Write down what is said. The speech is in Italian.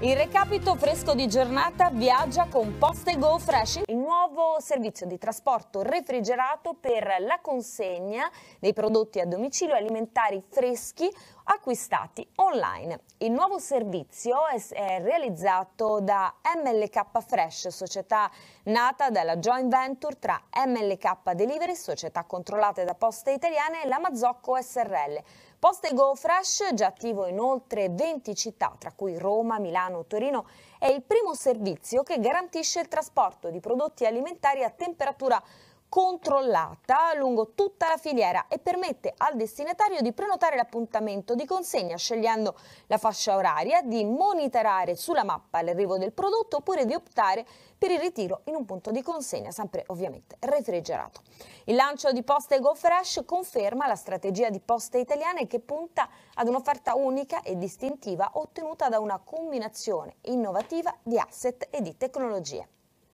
Il recapito fresco di giornata viaggia con Poste Go Fresh, il nuovo servizio di trasporto refrigerato per la consegna dei prodotti a domicilio alimentari freschi acquistati online. Il nuovo servizio è, realizzato da MLK Fresh, società nata dalla joint venture tra MLK Delivery, società controllate da Poste Italiane, e la Mazzocco SRL. Poste Go Fresh, già attivo in oltre 20 città, tra cui Roma, Milano, Torino, è il primo servizio che garantisce il trasporto di prodotti alimentari a temperatura controllata lungo tutta la filiera e permette al destinatario di prenotare l'appuntamento di consegna scegliendo la fascia oraria, di monitorare sulla mappa l'arrivo del prodotto oppure di optare per il ritiro in un punto di consegna, sempre ovviamente refrigerato. Il lancio di Poste Go Fresh conferma la strategia di Poste Italiane che punta ad un'offerta unica e distintiva ottenuta da una combinazione innovativa di asset e di tecnologie.